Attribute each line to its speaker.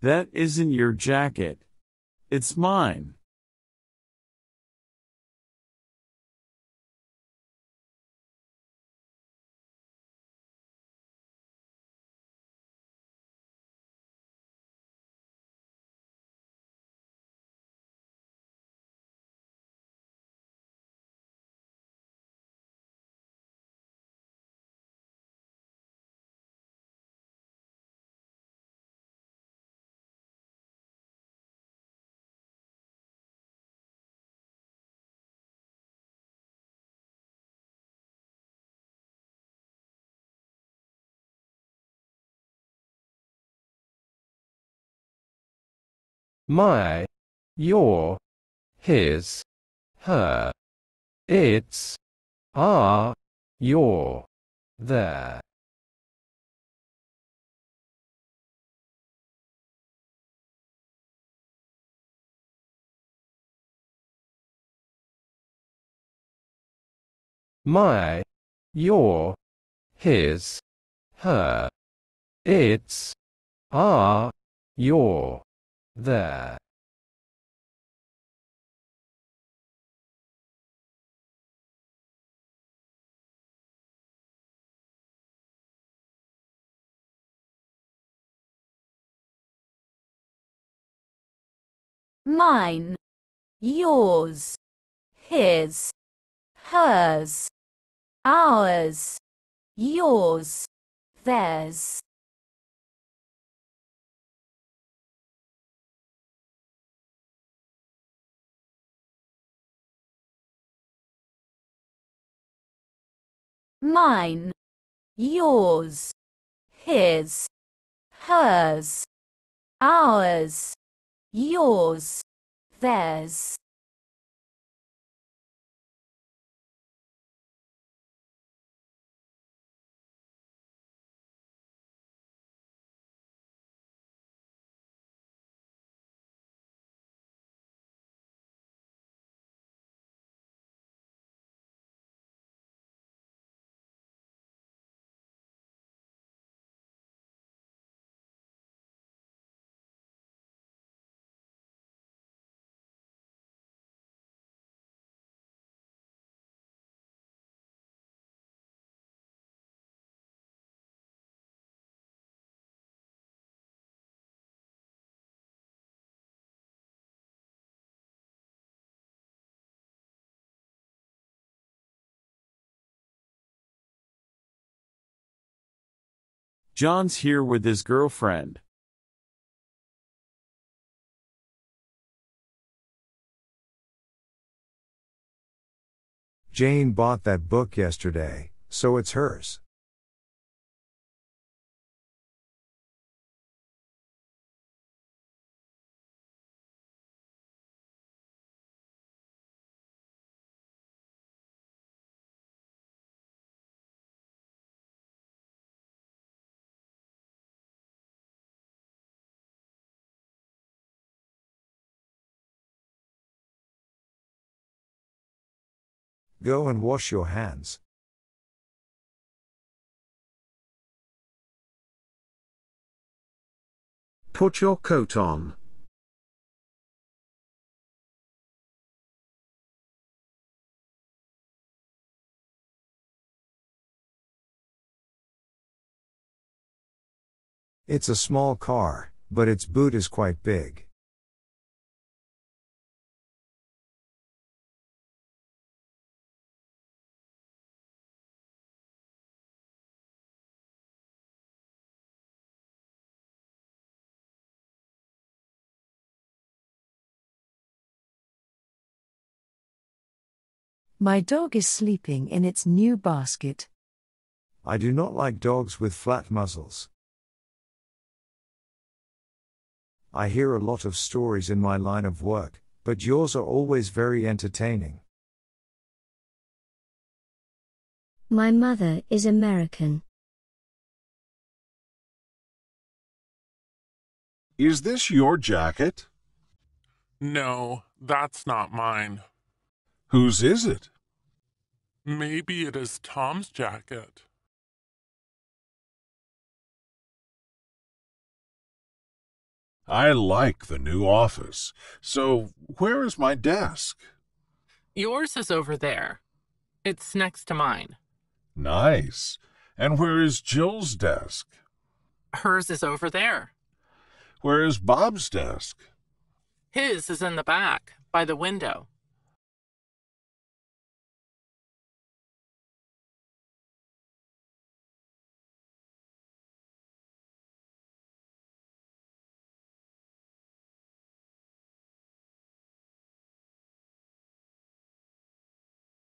Speaker 1: That isn't your jacket. It's mine. my, your, his, her, its, our, your, their. my, your, his, her, its, our, your, there mine, yours, his, hers, ours, yours, theirs. mine, yours, his, hers, ours, yours, theirs. John's here with his girlfriend. Jane bought that book yesterday, so it's hers. Go and wash your hands. Put your coat on. It's a small car, but its boot is quite big. My dog is sleeping in its new basket. I do not like dogs with flat muzzles. I hear a lot of stories in my line of work, but yours are always very entertaining. My mother is American. Is this your jacket? No, that's not mine. Whose is it? Maybe it is Tom's jacket. I like the new office. So where is my desk? Yours is over there. It's next to mine. Nice. And where is Jill's desk? Hers is over there. Where is Bob's desk? His is in the back, by the window.